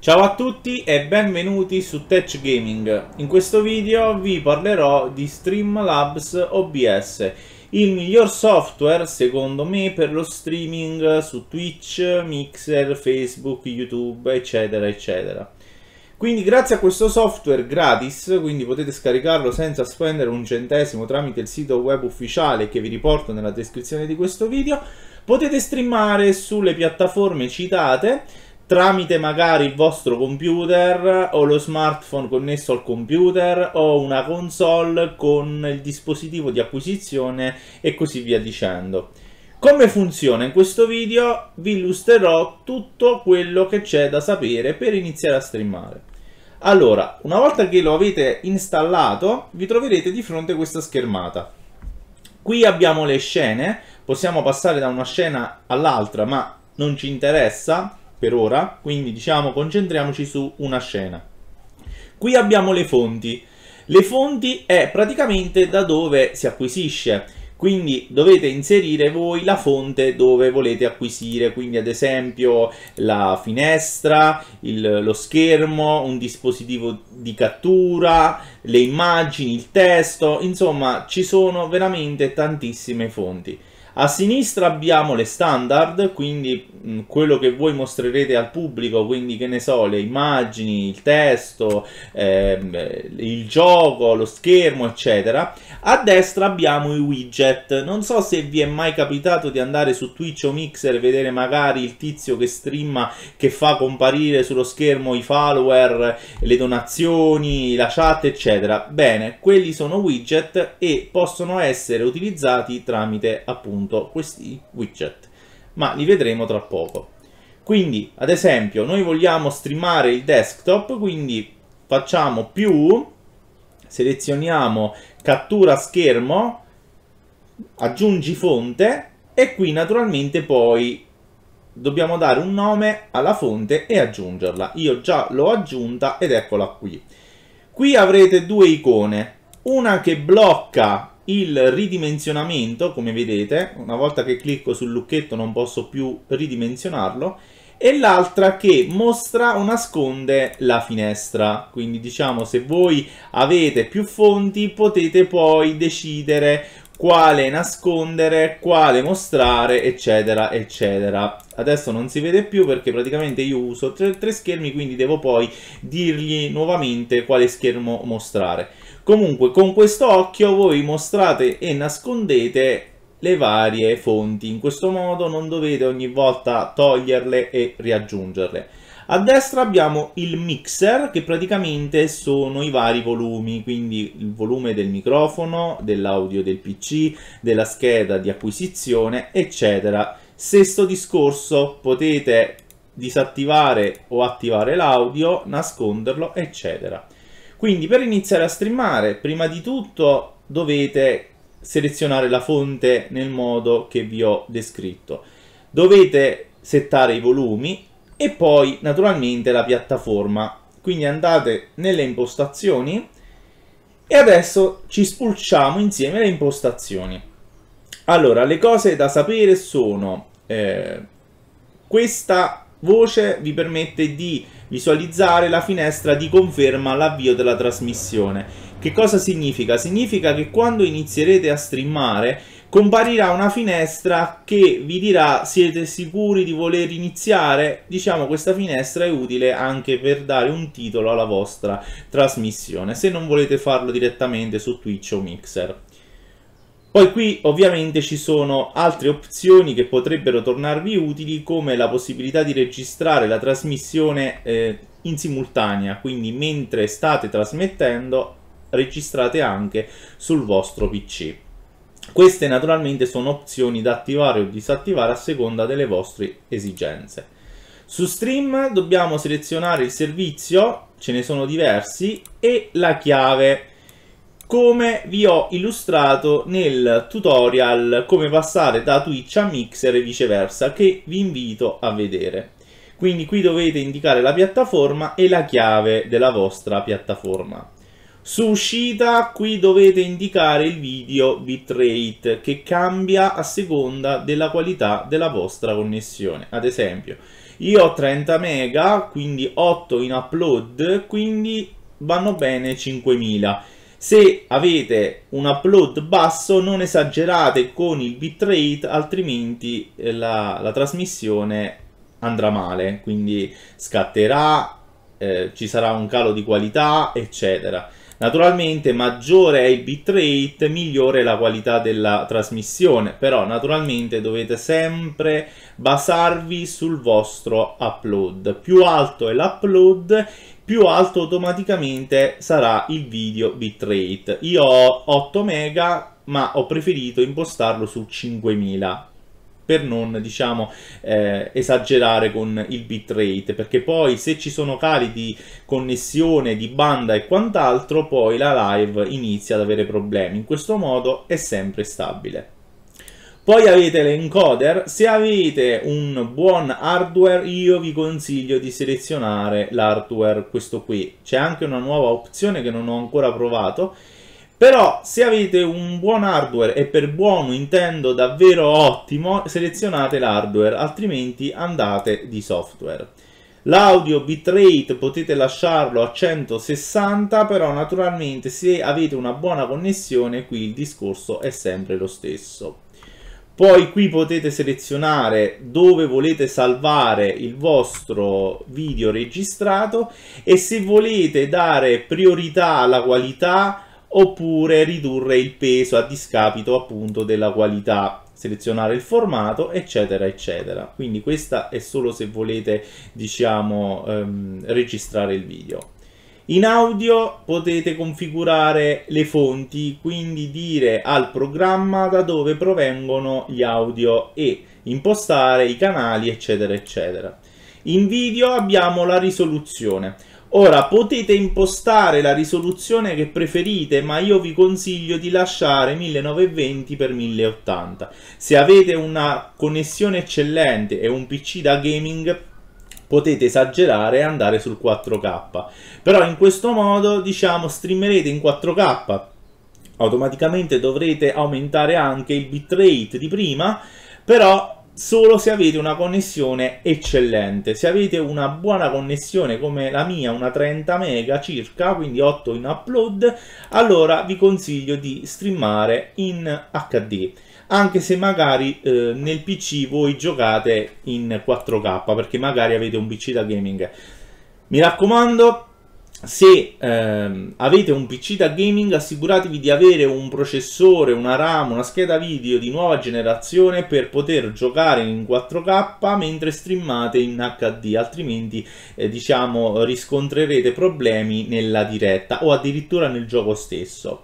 Ciao a tutti e benvenuti su Tech Gaming. In questo video vi parlerò di Streamlabs OBS, il miglior software secondo me per lo streaming su Twitch, Mixer, Facebook, YouTube, eccetera, eccetera. Quindi grazie a questo software gratis, quindi potete scaricarlo senza spendere un centesimo tramite il sito web ufficiale che vi riporto nella descrizione di questo video, potete streamare sulle piattaforme citate tramite magari il vostro computer o lo smartphone connesso al computer o una console con il dispositivo di acquisizione e così via dicendo. Come funziona? In questo video vi illustrerò tutto quello che c'è da sapere per iniziare a streamare. Allora, una volta che lo avete installato, vi troverete di fronte a questa schermata. Qui abbiamo le scene, possiamo passare da una scena all'altra, ma non ci interessa per ora, quindi diciamo concentriamoci su una scena. Qui abbiamo le fonti. Le fonti è praticamente da dove si acquisisce, quindi dovete inserire voi la fonte dove volete acquisire, quindi ad esempio la finestra, il, lo schermo, un dispositivo di cattura, le immagini, il testo, insomma ci sono veramente tantissime fonti. A sinistra abbiamo le standard, quindi quello che voi mostrerete al pubblico, quindi che ne so, le immagini, il testo, ehm, il gioco, lo schermo, eccetera. A destra abbiamo i widget. Non so se vi è mai capitato di andare su Twitch o Mixer e vedere magari il tizio che streama, che fa comparire sullo schermo i follower, le donazioni, la chat, eccetera. Bene, quelli sono widget e possono essere utilizzati tramite appunto appunto questi widget, ma li vedremo tra poco. Quindi, ad esempio, noi vogliamo streamare il desktop, quindi facciamo più, selezioniamo cattura schermo, aggiungi fonte e qui naturalmente poi dobbiamo dare un nome alla fonte e aggiungerla. Io già l'ho aggiunta ed eccola qui. Qui avrete due icone, una che blocca il ridimensionamento, come vedete, una volta che clicco sul lucchetto non posso più ridimensionarlo, e l'altra che mostra o nasconde la finestra. Quindi diciamo se voi avete più fonti potete poi decidere quale nascondere, quale mostrare, eccetera, eccetera. Adesso non si vede più perché praticamente io uso tre, tre schermi, quindi devo poi dirgli nuovamente quale schermo mostrare. Comunque con questo occhio voi mostrate e nascondete le varie fonti. In questo modo non dovete ogni volta toglierle e riaggiungerle. A destra abbiamo il mixer che praticamente sono i vari volumi, quindi il volume del microfono, dell'audio del PC, della scheda di acquisizione, eccetera. Sesto discorso, potete disattivare o attivare l'audio, nasconderlo, eccetera. Quindi per iniziare a streamare, prima di tutto dovete selezionare la fonte nel modo che vi ho descritto. Dovete settare i volumi e poi naturalmente la piattaforma. Quindi andate nelle impostazioni e adesso ci spulciamo insieme le impostazioni. Allora, le cose da sapere sono eh, questa voce vi permette di visualizzare la finestra di conferma all'avvio della trasmissione. Che cosa significa? Significa che quando inizierete a streamare comparirà una finestra che vi dirà siete sicuri di voler iniziare? Diciamo questa finestra è utile anche per dare un titolo alla vostra trasmissione se non volete farlo direttamente su Twitch o Mixer. Poi qui ovviamente ci sono altre opzioni che potrebbero tornarvi utili come la possibilità di registrare la trasmissione eh, in simultanea, quindi mentre state trasmettendo registrate anche sul vostro PC. Queste naturalmente sono opzioni da attivare o disattivare a seconda delle vostre esigenze. Su Stream dobbiamo selezionare il servizio, ce ne sono diversi, e la chiave come vi ho illustrato nel tutorial come passare da Twitch a Mixer e viceversa che vi invito a vedere. Quindi qui dovete indicare la piattaforma e la chiave della vostra piattaforma. Su uscita qui dovete indicare il video bitrate che cambia a seconda della qualità della vostra connessione. Ad esempio, io ho 30 mega, quindi 8 in upload, quindi vanno bene 5000. Se avete un upload basso non esagerate con il bitrate altrimenti eh, la, la trasmissione andrà male, quindi scatterà, eh, ci sarà un calo di qualità eccetera. Naturalmente maggiore è il bitrate, migliore la qualità della trasmissione, però naturalmente dovete sempre basarvi sul vostro upload. Più alto è l'upload più alto automaticamente sarà il video bitrate. Io ho 8 mega, ma ho preferito impostarlo su 5000 per non diciamo eh, esagerare con il bitrate perché poi se ci sono cali di connessione di banda e quant'altro poi la live inizia ad avere problemi in questo modo è sempre stabile poi avete l'encoder, se avete un buon hardware io vi consiglio di selezionare l'hardware, questo qui. C'è anche una nuova opzione che non ho ancora provato, però se avete un buon hardware e per buono intendo davvero ottimo, selezionate l'hardware, altrimenti andate di software. L'audio bitrate potete lasciarlo a 160, però naturalmente se avete una buona connessione qui il discorso è sempre lo stesso. Poi qui potete selezionare dove volete salvare il vostro video registrato e se volete dare priorità alla qualità oppure ridurre il peso a discapito appunto della qualità selezionare il formato eccetera eccetera quindi questa è solo se volete diciamo ehm, registrare il video in audio potete configurare le fonti, quindi dire al programma da dove provengono gli audio e impostare i canali eccetera eccetera. In video abbiamo la risoluzione. Ora potete impostare la risoluzione che preferite, ma io vi consiglio di lasciare 1920x1080. Se avete una connessione eccellente e un PC da gaming potete esagerare e andare sul 4K. Però in questo modo, diciamo, streamerete in 4K. Automaticamente dovrete aumentare anche il bitrate di prima, però solo se avete una connessione eccellente. Se avete una buona connessione come la mia, una 30 mega circa, quindi 8 in upload, allora vi consiglio di streamare in HD. Anche se magari eh, nel PC voi giocate in 4K perché magari avete un PC da gaming. Mi raccomando, se ehm, avete un PC da gaming assicuratevi di avere un processore, una RAM, una scheda video di nuova generazione per poter giocare in 4K mentre streamate in HD, altrimenti eh, diciamo riscontrerete problemi nella diretta o addirittura nel gioco stesso.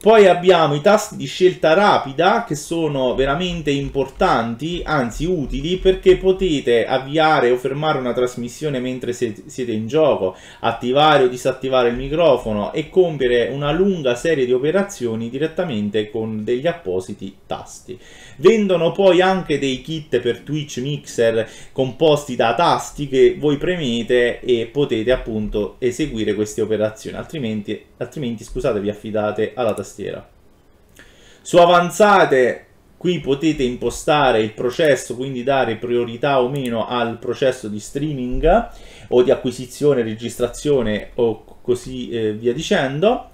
Poi abbiamo i tasti di scelta rapida che sono veramente importanti, anzi utili, perché potete avviare o fermare una trasmissione mentre siete in gioco, attivare o disattivare il microfono e compiere una lunga serie di operazioni direttamente con degli appositi tasti. Vendono poi anche dei kit per Twitch Mixer composti da tasti che voi premete e potete appunto eseguire queste operazioni, altrimenti, altrimenti scusate, vi affidate alla tastiera tastiera. Su avanzate qui potete impostare il processo, quindi dare priorità o meno al processo di streaming o di acquisizione, registrazione o così eh, via dicendo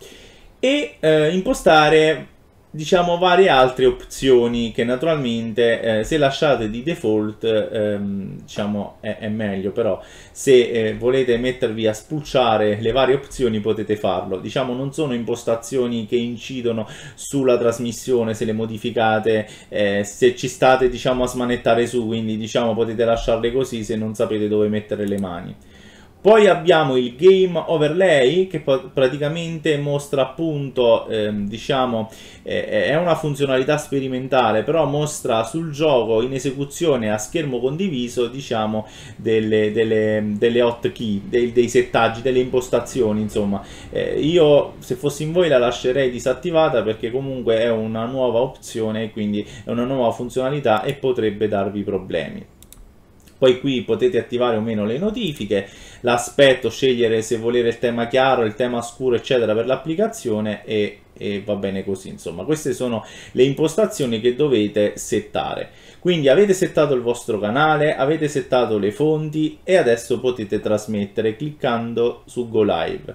e eh, impostare diciamo varie altre opzioni che naturalmente eh, se lasciate di default ehm, diciamo è, è, meglio però se eh, volete mettervi a spulciare le varie opzioni potete farlo diciamo non sono impostazioni che incidono sulla trasmissione se le modificate eh, se ci state diciamo a smanettare su quindi diciamo potete lasciarle così se non sapete dove mettere le mani poi abbiamo il game overlay che praticamente mostra appunto, ehm, diciamo, eh, è una funzionalità sperimentale, però mostra sul gioco in esecuzione a schermo condiviso, diciamo, delle, delle, delle hotkey, dei, dei, settaggi, delle impostazioni, insomma. Eh, io se fossi in voi la lascerei disattivata perché comunque è una nuova opzione, quindi è una nuova funzionalità e potrebbe darvi problemi. Poi qui potete attivare o meno le notifiche, l'aspetto, scegliere se volere il tema chiaro, il tema scuro, eccetera per l'applicazione e, e va bene così. Insomma, queste sono le impostazioni che dovete settare. Quindi avete settato il vostro canale, avete settato le fonti e adesso potete trasmettere cliccando su Go Live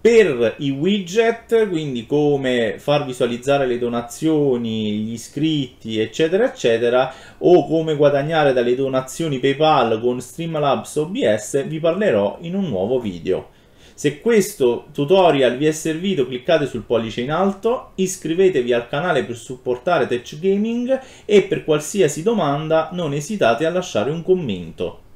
per i widget, quindi come far visualizzare le donazioni, gli iscritti, eccetera, eccetera, o come guadagnare dalle donazioni PayPal con Streamlabs OBS, vi parlerò in un nuovo video. Se questo tutorial vi è servito cliccate sul pollice in alto, iscrivetevi al canale per supportare Tech Gaming e per qualsiasi domanda non esitate a lasciare un commento.